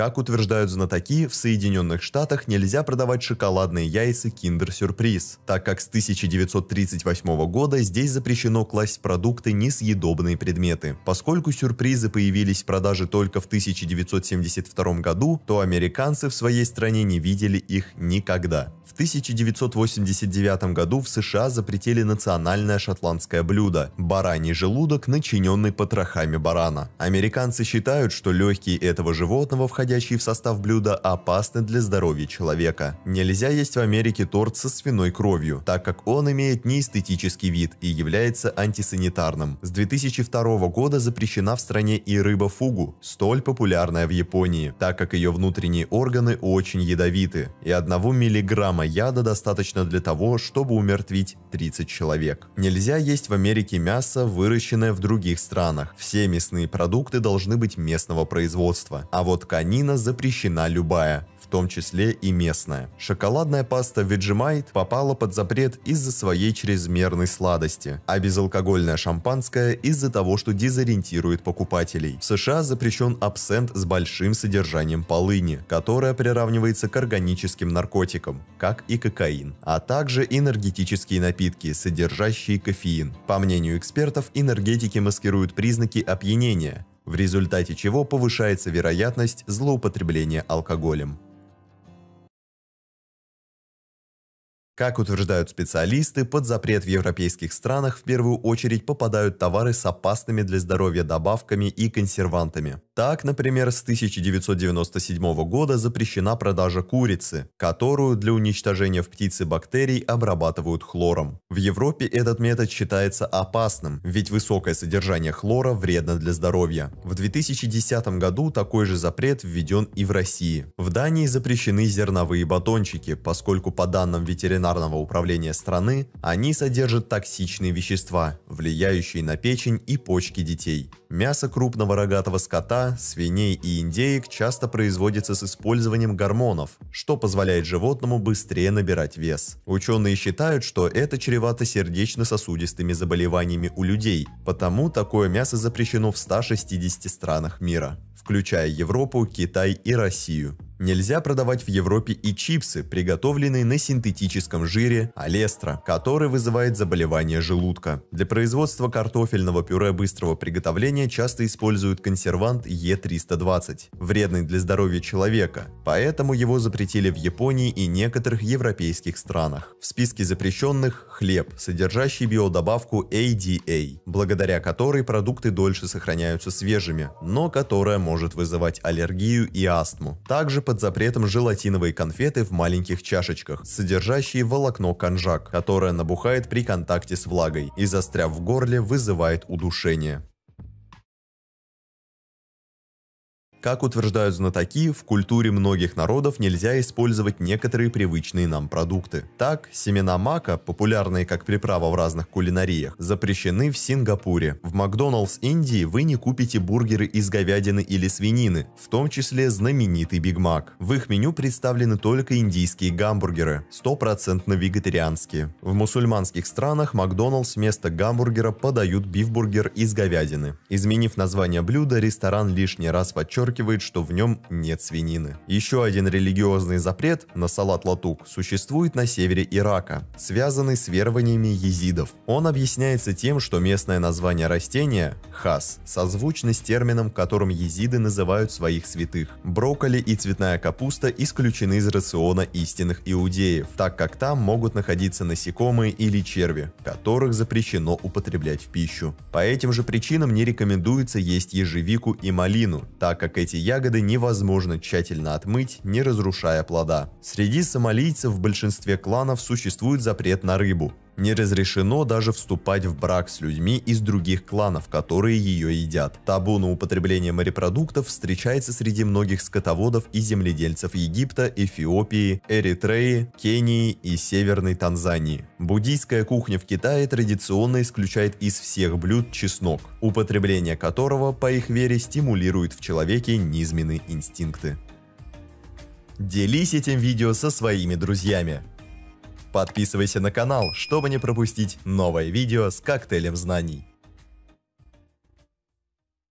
Как утверждают знатоки, в Соединенных Штатах нельзя продавать шоколадные яйца Kinder Surprise, так как с 1938 года здесь запрещено класть в продукты несъедобные предметы. Поскольку сюрпризы появились в продаже только в 1972 году, то американцы в своей стране не видели их никогда. В 1989 году в США запретили национальное шотландское блюдо – бараний желудок, начиненный потрохами барана. Американцы считают, что легкие этого животного входят входящие в состав блюда, опасны для здоровья человека. Нельзя есть в Америке торт со свиной кровью, так как он имеет неэстетический вид и является антисанитарным. С 2002 года запрещена в стране и рыба фугу, столь популярная в Японии, так как ее внутренние органы очень ядовиты, и одного миллиграмма яда достаточно для того, чтобы умертвить 30 человек. Нельзя есть в Америке мясо, выращенное в других странах. Все мясные продукты должны быть местного производства, а вот конина витамина запрещена любая, в том числе и местная. Шоколадная паста Vegemite попала под запрет из-за своей чрезмерной сладости, а безалкогольная шампанское из-за того, что дезориентирует покупателей. В США запрещен абсент с большим содержанием полыни, которая приравнивается к органическим наркотикам, как и кокаин, а также энергетические напитки, содержащие кофеин. По мнению экспертов, энергетики маскируют признаки опьянения, в результате чего повышается вероятность злоупотребления алкоголем. Как утверждают специалисты, под запрет в европейских странах в первую очередь попадают товары с опасными для здоровья добавками и консервантами. Так, например, с 1997 года запрещена продажа курицы, которую для уничтожения в птице бактерий обрабатывают хлором. В Европе этот метод считается опасным, ведь высокое содержание хлора вредно для здоровья. В 2010 году такой же запрет введен и в России. В Дании запрещены зерновые батончики, поскольку по данным ветеринарных ветеринарного управления страны, они содержат токсичные вещества, влияющие на печень и почки детей. Мясо крупного рогатого скота, свиней и индеек часто производится с использованием гормонов, что позволяет животному быстрее набирать вес. Ученые считают, что это чревато сердечно-сосудистыми заболеваниями у людей, потому такое мясо запрещено в 160 странах мира, включая Европу, Китай и Россию. Нельзя продавать в Европе и чипсы, приготовленные на синтетическом жире алестра, который вызывает заболевание желудка. Для производства картофельного пюре быстрого приготовления часто используют консервант Е320, вредный для здоровья человека, поэтому его запретили в Японии и некоторых европейских странах. В списке запрещенных – хлеб, содержащий биодобавку ADA, благодаря которой продукты дольше сохраняются свежими, но которая может вызывать аллергию и астму. Также под запретом желатиновые конфеты в маленьких чашечках, содержащие волокно конжак, которое набухает при контакте с влагой и, застряв в горле, вызывает удушение. Как утверждают знатоки, в культуре многих народов нельзя использовать некоторые привычные нам продукты. Так, семена мака, популярные как приправа в разных кулинариях, запрещены в Сингапуре. В Макдоналдс Индии вы не купите бургеры из говядины или свинины, в том числе знаменитый Биг Мак. В их меню представлены только индийские гамбургеры, стопроцентно вегетарианские. В мусульманских странах Макдоналдс вместо гамбургера подают бифбургер из говядины. Изменив название блюда, ресторан лишний раз подчеркивает, подчеркивает, что в нем нет свинины. Еще один религиозный запрет на салат латук существует на севере Ирака, связанный с верованиями езидов. Он объясняется тем, что местное название растения – хас, созвучно с термином, которым езиды называют своих святых. Брокколи и цветная капуста исключены из рациона истинных иудеев, так как там могут находиться насекомые или черви, которых запрещено употреблять в пищу. По этим же причинам не рекомендуется есть ежевику и малину, так как эти ягоды невозможно тщательно отмыть, не разрушая плода. Среди сомалийцев в большинстве кланов существует запрет на рыбу. Не разрешено даже вступать в брак с людьми из других кланов, которые ее едят. Табу на употребление морепродуктов встречается среди многих скотоводов и земледельцев Египта, Эфиопии, Эритреи, Кении и Северной Танзании. Буддийская кухня в Китае традиционно исключает из всех блюд чеснок, употребление которого, по их вере, стимулирует в человеке низменные инстинкты. Делись этим видео со своими друзьями. Подписывайся на канал, чтобы не пропустить новое видео с коктейлем знаний.